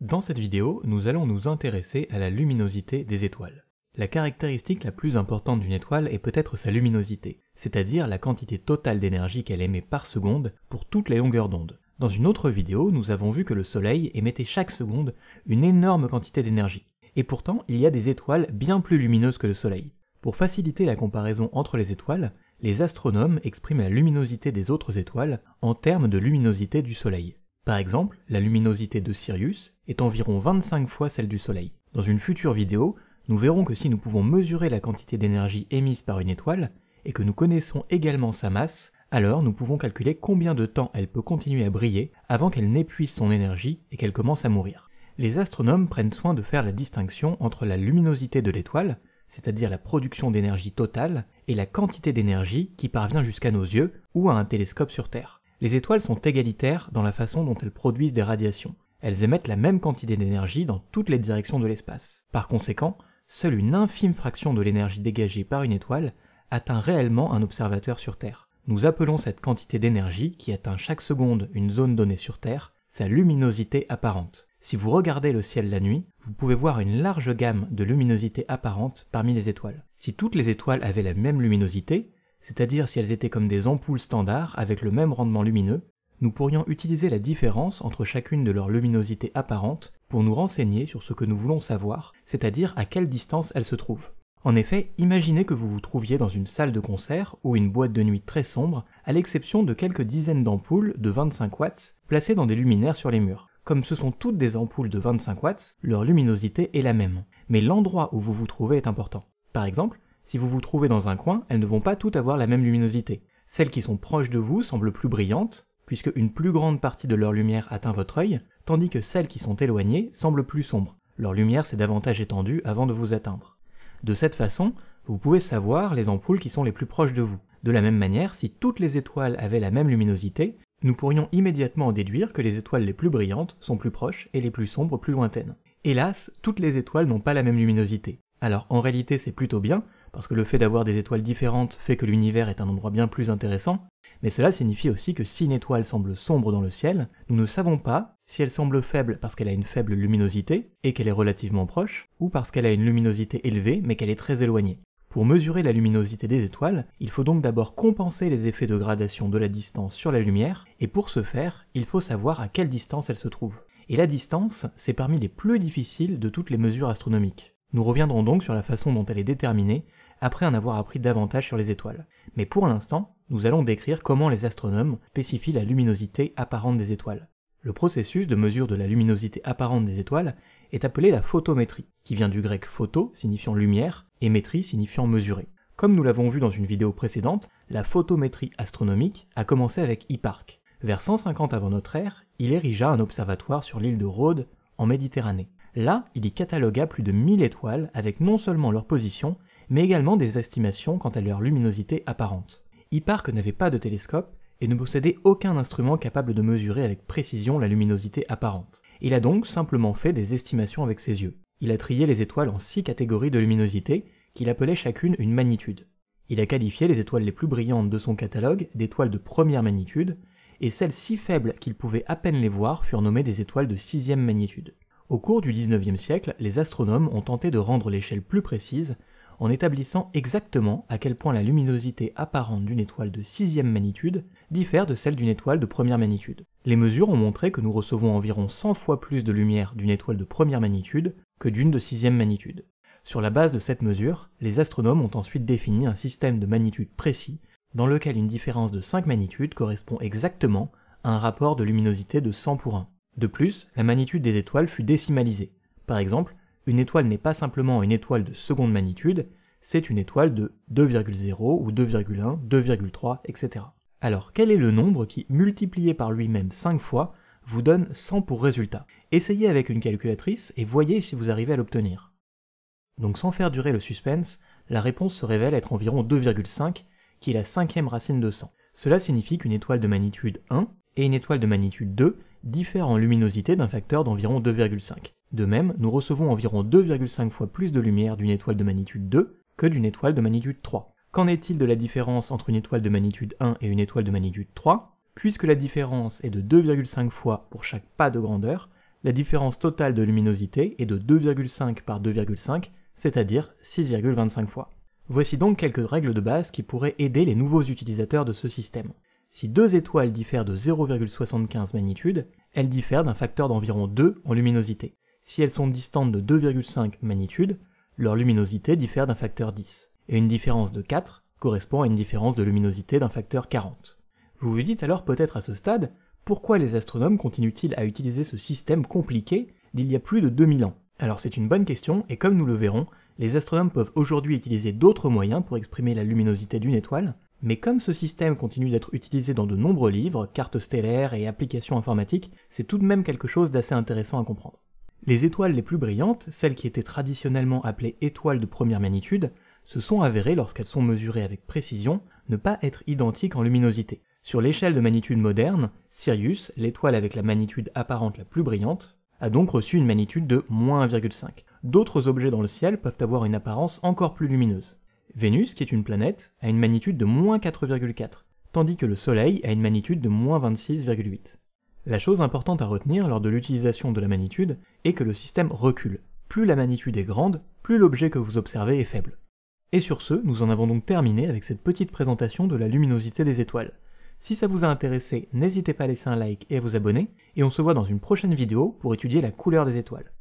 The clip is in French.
Dans cette vidéo, nous allons nous intéresser à la luminosité des étoiles. La caractéristique la plus importante d'une étoile est peut-être sa luminosité, c'est-à-dire la quantité totale d'énergie qu'elle émet par seconde pour toutes les longueurs d'onde. Dans une autre vidéo, nous avons vu que le Soleil émettait chaque seconde une énorme quantité d'énergie. Et pourtant, il y a des étoiles bien plus lumineuses que le Soleil. Pour faciliter la comparaison entre les étoiles, les astronomes expriment la luminosité des autres étoiles en termes de luminosité du Soleil. Par exemple, la luminosité de Sirius est environ 25 fois celle du Soleil. Dans une future vidéo, nous verrons que si nous pouvons mesurer la quantité d'énergie émise par une étoile, et que nous connaissons également sa masse, alors nous pouvons calculer combien de temps elle peut continuer à briller avant qu'elle n'épuise son énergie et qu'elle commence à mourir. Les astronomes prennent soin de faire la distinction entre la luminosité de l'étoile, c'est-à-dire la production d'énergie totale, et la quantité d'énergie qui parvient jusqu'à nos yeux ou à un télescope sur Terre. Les étoiles sont égalitaires dans la façon dont elles produisent des radiations. Elles émettent la même quantité d'énergie dans toutes les directions de l'espace. Par conséquent, seule une infime fraction de l'énergie dégagée par une étoile atteint réellement un observateur sur Terre. Nous appelons cette quantité d'énergie qui atteint chaque seconde une zone donnée sur Terre sa luminosité apparente. Si vous regardez le ciel la nuit, vous pouvez voir une large gamme de luminosité apparente parmi les étoiles. Si toutes les étoiles avaient la même luminosité, c'est-à-dire si elles étaient comme des ampoules standards avec le même rendement lumineux, nous pourrions utiliser la différence entre chacune de leurs luminosités apparentes pour nous renseigner sur ce que nous voulons savoir, c'est-à-dire à quelle distance elles se trouvent. En effet, imaginez que vous vous trouviez dans une salle de concert ou une boîte de nuit très sombre, à l'exception de quelques dizaines d'ampoules de 25 watts placées dans des luminaires sur les murs comme ce sont toutes des ampoules de 25 watts, leur luminosité est la même. Mais l'endroit où vous vous trouvez est important. Par exemple, si vous vous trouvez dans un coin, elles ne vont pas toutes avoir la même luminosité. Celles qui sont proches de vous semblent plus brillantes, puisque une plus grande partie de leur lumière atteint votre œil, tandis que celles qui sont éloignées semblent plus sombres. Leur lumière s'est davantage étendue avant de vous atteindre. De cette façon, vous pouvez savoir les ampoules qui sont les plus proches de vous. De la même manière, si toutes les étoiles avaient la même luminosité, nous pourrions immédiatement en déduire que les étoiles les plus brillantes sont plus proches et les plus sombres plus lointaines. Hélas, toutes les étoiles n'ont pas la même luminosité. Alors en réalité c'est plutôt bien, parce que le fait d'avoir des étoiles différentes fait que l'univers est un endroit bien plus intéressant, mais cela signifie aussi que si une étoile semble sombre dans le ciel, nous ne savons pas si elle semble faible parce qu'elle a une faible luminosité et qu'elle est relativement proche, ou parce qu'elle a une luminosité élevée mais qu'elle est très éloignée. Pour mesurer la luminosité des étoiles, il faut donc d'abord compenser les effets de gradation de la distance sur la lumière, et pour ce faire, il faut savoir à quelle distance elle se trouve. Et la distance, c'est parmi les plus difficiles de toutes les mesures astronomiques. Nous reviendrons donc sur la façon dont elle est déterminée, après en avoir appris davantage sur les étoiles. Mais pour l'instant, nous allons décrire comment les astronomes spécifient la luminosité apparente des étoiles. Le processus de mesure de la luminosité apparente des étoiles est appelé la photométrie, qui vient du grec photo, signifiant lumière, et métrie signifiant mesurer. Comme nous l'avons vu dans une vidéo précédente, la photométrie astronomique a commencé avec Hipparque. Vers 150 avant notre ère, il érigea un observatoire sur l'île de Rhodes, en Méditerranée. Là, il y catalogua plus de 1000 étoiles avec non seulement leur position, mais également des estimations quant à leur luminosité apparente. Hipparque n'avait pas de télescope et ne possédait aucun instrument capable de mesurer avec précision la luminosité apparente. Il a donc simplement fait des estimations avec ses yeux il a trié les étoiles en six catégories de luminosité, qu'il appelait chacune une magnitude. Il a qualifié les étoiles les plus brillantes de son catalogue d'étoiles de première magnitude, et celles si faibles qu'il pouvait à peine les voir furent nommées des étoiles de sixième magnitude. Au cours du XIXe siècle, les astronomes ont tenté de rendre l'échelle plus précise en établissant exactement à quel point la luminosité apparente d'une étoile de sixième magnitude diffère de celle d'une étoile de première magnitude. Les mesures ont montré que nous recevons environ 100 fois plus de lumière d'une étoile de première magnitude que d'une de sixième magnitude. Sur la base de cette mesure, les astronomes ont ensuite défini un système de magnitude précis dans lequel une différence de 5 magnitudes correspond exactement à un rapport de luminosité de 100 pour 1. De plus, la magnitude des étoiles fut décimalisée. Par exemple, une étoile n'est pas simplement une étoile de seconde magnitude, c'est une étoile de 2,0 ou 2,1, 2,3, etc. Alors quel est le nombre qui, multiplié par lui-même 5 fois, vous donne 100 pour résultat. Essayez avec une calculatrice et voyez si vous arrivez à l'obtenir. Donc sans faire durer le suspense, la réponse se révèle être environ 2,5, qui est la cinquième racine de 100. Cela signifie qu'une étoile de magnitude 1 et une étoile de magnitude 2 diffèrent en luminosité d'un facteur d'environ 2,5. De même, nous recevons environ 2,5 fois plus de lumière d'une étoile de magnitude 2 que d'une étoile de magnitude 3. Qu'en est-il de la différence entre une étoile de magnitude 1 et une étoile de magnitude 3 Puisque la différence est de 2,5 fois pour chaque pas de grandeur, la différence totale de luminosité est de 2,5 par 2,5, c'est-à-dire 6,25 fois. Voici donc quelques règles de base qui pourraient aider les nouveaux utilisateurs de ce système. Si deux étoiles diffèrent de 0,75 magnitude, elles diffèrent d'un facteur d'environ 2 en luminosité. Si elles sont distantes de 2,5 magnitude, leur luminosité diffère d'un facteur 10. Et une différence de 4 correspond à une différence de luminosité d'un facteur 40. Vous vous dites alors peut-être à ce stade, pourquoi les astronomes continuent-ils à utiliser ce système compliqué d'il y a plus de 2000 ans Alors c'est une bonne question, et comme nous le verrons, les astronomes peuvent aujourd'hui utiliser d'autres moyens pour exprimer la luminosité d'une étoile, mais comme ce système continue d'être utilisé dans de nombreux livres, cartes stellaires et applications informatiques, c'est tout de même quelque chose d'assez intéressant à comprendre. Les étoiles les plus brillantes, celles qui étaient traditionnellement appelées étoiles de première magnitude, se sont avérées lorsqu'elles sont mesurées avec précision ne pas être identiques en luminosité. Sur l'échelle de magnitude moderne, Sirius, l'étoile avec la magnitude apparente la plus brillante, a donc reçu une magnitude de moins 1,5. D'autres objets dans le ciel peuvent avoir une apparence encore plus lumineuse. Vénus, qui est une planète, a une magnitude de moins 4,4, tandis que le Soleil a une magnitude de moins 26,8. La chose importante à retenir lors de l'utilisation de la magnitude est que le système recule. Plus la magnitude est grande, plus l'objet que vous observez est faible. Et sur ce, nous en avons donc terminé avec cette petite présentation de la luminosité des étoiles. Si ça vous a intéressé, n'hésitez pas à laisser un like et à vous abonner, et on se voit dans une prochaine vidéo pour étudier la couleur des étoiles.